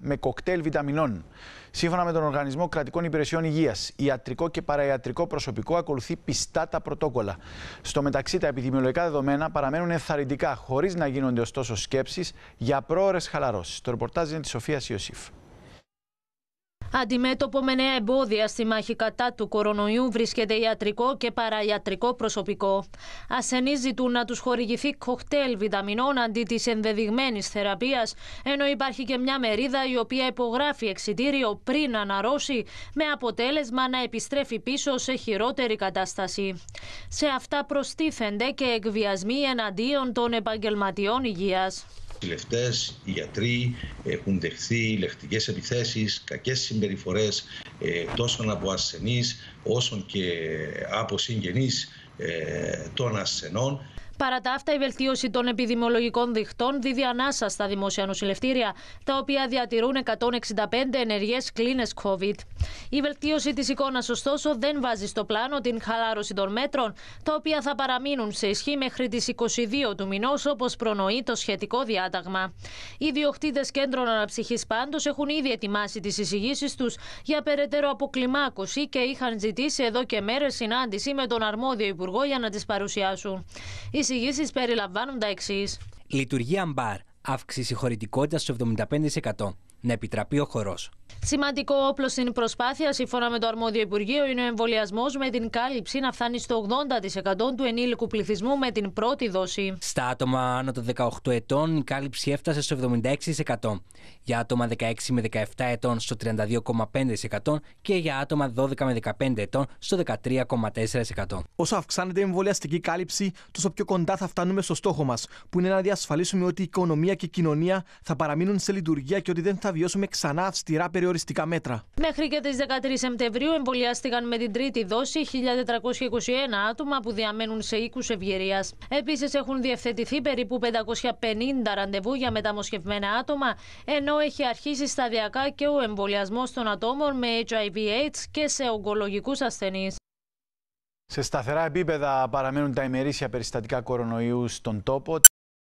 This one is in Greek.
με κοκτέιλ βιταμινών. Σύμφωνα με τον Οργανισμό Κρατικών Υπηρεσιών Υγείας, ιατρικό και παραϊατρικό προσωπικό ακολουθεί πιστά τα πρωτόκολλα. Στο μεταξύ, τα επιδημιολογικά δεδομένα παραμένουν ενθαρρυντικά, χωρίς να γίνονται ωστόσο σκέψεις για πρόορε χαλαρώσεις. Το ρεπορτάζ είναι της Σοφίας Ιωσήφ. Αντιμέτωπο με νέα εμπόδια στη μάχη κατά του κορονοϊού βρίσκεται ιατρικό και παραϊατρικό προσωπικό. Ασθενείς ζητούν να τους χορηγηθεί κοκτέιλ βιταμινών αντί της ενδεδειγμένης θεραπείας, ενώ υπάρχει και μια μερίδα η οποία υπογράφει εξιτήριο πριν αναρρώσει, με αποτέλεσμα να επιστρέφει πίσω σε χειρότερη κατάσταση. Σε αυτά προστίθενται και εκβιασμοί εναντίον των επαγγελματιών υγείας νοσηλευτέ, οι γιατροί ε, έχουν δεχθεί λεκτικές επιθέσεις, κακές συμπεριφορές ε, τόσο από ασθενείς, όσο και από συγγενείς ε, των ασθενών. Παρά τα αυτά, η βελτίωση των επιδημιολογικών διχτών δίδει ανάσα στα δημόσια νοσηλευτήρια, τα οποία διατηρούν 165 ενεργές κλίνες COVID. Η βελτίωση της εικόνας, ωστόσο, δεν βάζει στο πλάνο την χαλάρωση των μέτρων, τα οποία θα παραμείνουν σε ισχύ μέχρι τις 22 του μηνός, όπως προνοεί το σχετικό διάταγμα. Οι διοκτήτες κέντρων αναψυχής πάντως έχουν ήδη ετοιμάσει τις εισηγήσεις τους για περαιτέρω αποκλιμάκωση και είχαν ζητήσει εδώ και μέρες συνάντηση με τον αρμόδιο υπουργό για να τις παρουσιάσουν εισηγήσεις περιλαμβάνουν τα εξής. Λειτουργία μπαρ. Αύξηση χωρητικότητας στο 75% να επιτραπεί ο χορός. Σημαντικό όπλο στην προσπάθεια, σύμφωνα με το αρμόδιο Υπουργείο, είναι ο εμβολιασμός με την κάλυψη να φτάνει στο 80% του ενήλικου πληθυσμού με την πρώτη δόση. Στα άτομα άνω των 18 ετών, η κάλυψη έφτασε στο 76%. Για άτομα 16 με 17 ετών στο 32,5% και για άτομα 12 με 15 ετών στο 13,4%. Όσο αυξάνεται η εμβολιαστική κάλυψη, τόσο πιο κοντά θα φτάνουμε στο στόχο μας, που είναι να διασφαλίσουμε ότι η οικονομία και η κοινωνία θα παραμείνουν σε λειτουργία και ότι δεν θα θα βιώσουμε ξανά αυστηρά περιοριστικά μέτρα. Μέχρι και τις 13 Σεπτεμβρίου εμβολιάστηκαν με την τρίτη δόση 1.421 άτομα που διαμένουν σε οίκους ευγυρία. Επίσης έχουν διευθετηθεί περίπου 550 ραντεβού για μεταμοσχευμένα άτομα, ενώ έχει αρχίσει σταδιακά και ο εμβολιασμός των ατόμων με HIV-AIDS και σε ογκολογικούς ασθενείς. Σε σταθερά επίπεδα παραμένουν τα ημερήσια περιστατικά κορονοϊού στον τόπο.